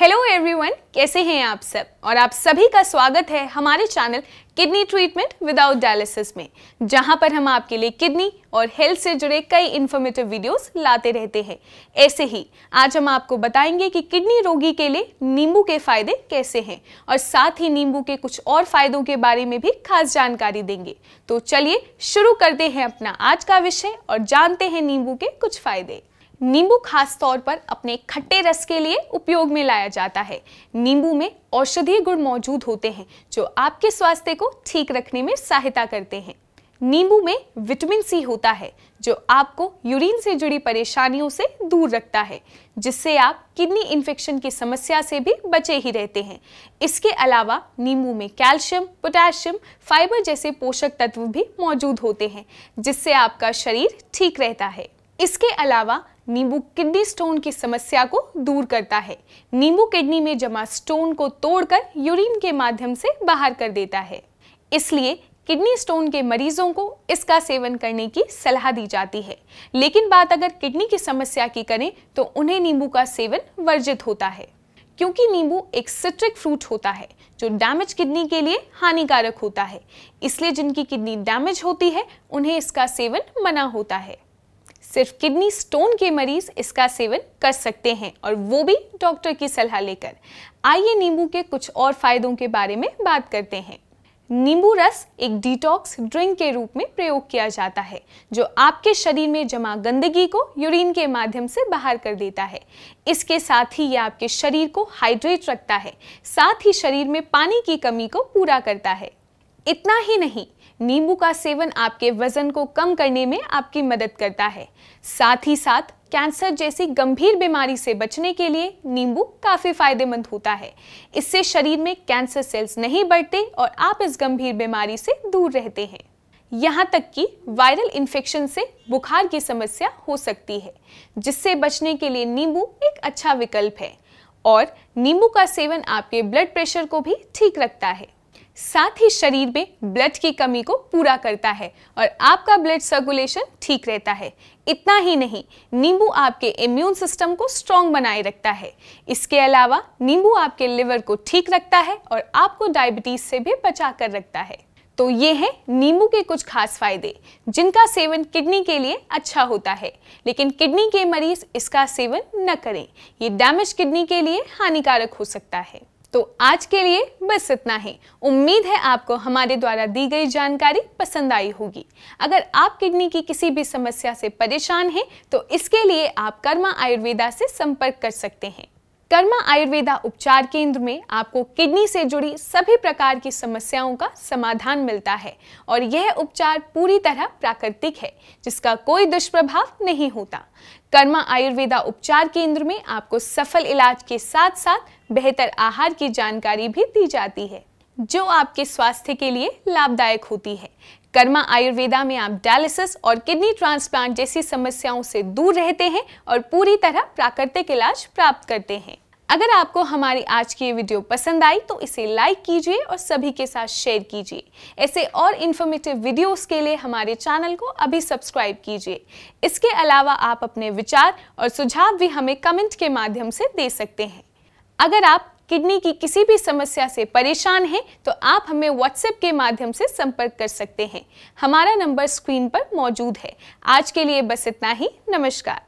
hello everyone कैसे हैं आप सब और आप सभी का स्वागत है हमारे channel kidney treatment without dialysis में जहां पर हम आपके लिए किडनी और हेल्थ से जुड़े कई इन्फॉर्मेटिव वीडियोस लाते रहते हैं ऐसे ही आज हम आपको बताएंगे कि किडनी रोगी के लिए नींबू के फायदे कैसे हैं और साथ ही नींबू के कुछ और फायदों के बारे में भी खास जानकारी देंगे तो चलिए शुरू करते हैं अपना आज का विषय और जानते हैं नींबू के कुछ फायदे नींबू खास तौर पर अपने खट्टे रस के लिए उपयोग में लाया जाता है नींबू में औषधीय गुण मौजूद होते हैं जो आपके स्वास्थ्य को ठीक रखने में सहायता करते हैं नींबू में विटामिन सी होता है जो आपको यूरिन से जुड़ी परेशानियों से दूर रखता है जिससे आप किडनी इन्फेक्शन की समस्या से भी बचे ही रहते हैं इसके अलावा नींबू में कैल्शियम पोटेशियम फाइबर जैसे पोषक तत्व भी मौजूद होते हैं जिससे आपका शरीर ठीक रहता है इसके अलावा नींबू किडनी स्टोन की समस्या को दूर करता है नींबू किडनी में जमा स्टोन को तोड़कर यूरिन के माध्यम से बाहर कर देता है इसलिए किडनी स्टोन के मरीजों को इसका सेवन करने की सलाह दी जाती है लेकिन बात अगर किडनी की समस्या की करें तो उन्हें नींबू का सेवन वर्जित होता है क्योंकि नींबू एक सिट्रिक फ्रूट होता है जो डैमेज किडनी के लिए हानिकारक होता है इसलिए जिनकी किडनी डैमेज होती है उन्हें इसका सेवन मना होता है सिर्फ किडनी स्टोन के मरीज इसका सेवन कर सकते हैं और वो भी डॉक्टर की सलाह लेकर आइए नींबू के कुछ और फायदों के बारे में बात करते हैं नींबू रस एक डिटॉक्स ड्रिंक के रूप में प्रयोग किया जाता है जो आपके शरीर में जमा गंदगी को यूरिन के माध्यम से बाहर कर देता है इसके साथ ही यह आपके शरीर को हाइड्रेट रखता है साथ ही शरीर में पानी की कमी को पूरा करता है इतना ही नहीं नींबू का सेवन आपके वजन को कम करने में आपकी मदद करता है साथ ही साथ कैंसर जैसी गंभीर बीमारी से बचने के लिए नींबू काफ़ी फायदेमंद होता है इससे शरीर में कैंसर सेल्स नहीं बढ़ते और आप इस गंभीर बीमारी से दूर रहते हैं यहाँ तक कि वायरल इन्फेक्शन से बुखार की समस्या हो सकती है जिससे बचने के लिए नींबू एक अच्छा विकल्प है और नींबू का सेवन आपके ब्लड प्रेशर को भी ठीक रखता है साथ ही शरीर में ब्लड की कमी को पूरा करता है और आपका ब्लड सर्कुलेशन ठीक रहता है इतना ही नहीं नींबू आपके इम्यून सिस्टम को स्ट्रॉन्ग बनाए रखता है इसके अलावा नींबू आपके लिवर को ठीक रखता है और आपको डायबिटीज से भी बचा कर रखता है तो ये हैं नींबू के कुछ खास फायदे जिनका सेवन किडनी के लिए अच्छा होता है लेकिन किडनी के मरीज इसका सेवन न करें ये डैमेज किडनी के लिए हानिकारक हो सकता है तो आज के लिए बस इतना ही उम्मीद है आपको हमारे द्वारा दी गई जानकारी पसंद आई होगी अगर आप किडनी की किसी भी समस्या से परेशान हैं तो इसके लिए आप कर्मा आयुर्वेदा से संपर्क कर सकते हैं कर्मा आयुर्वेदा उपचार केंद्र में आपको किडनी से जुड़ी सभी प्रकार की समस्याओं का समाधान मिलता है और यह उपचार पूरी तरह प्राकृतिक है जिसका कोई दुष्प्रभाव नहीं होता कर्मा आयुर्वेदा उपचार केंद्र में आपको सफल इलाज के साथ साथ बेहतर आहार की जानकारी भी दी जाती है जो आपके स्वास्थ्य के लिए लाभदायक होती है कर्मा आयुर्वेदा में आप डायलिसिस और किडनी ट्रांसप्लांट जैसी समस्याओं से दूर रहते हैं और पूरी तरह प्राकृतिक इलाज प्राप्त करते हैं अगर आपको हमारी आज की वीडियो पसंद आई तो इसे लाइक कीजिए और सभी के साथ शेयर कीजिए ऐसे और इन्फॉर्मेटिव वीडियोस के लिए हमारे चैनल को अभी सब्सक्राइब कीजिए इसके अलावा आप अपने विचार और सुझाव भी हमें कमेंट के माध्यम से दे सकते हैं अगर आप किडनी की किसी भी समस्या से परेशान हैं तो आप हमें व्हाट्सएप के माध्यम से संपर्क कर सकते हैं हमारा नंबर स्क्रीन पर मौजूद है आज के लिए बस इतना ही नमस्कार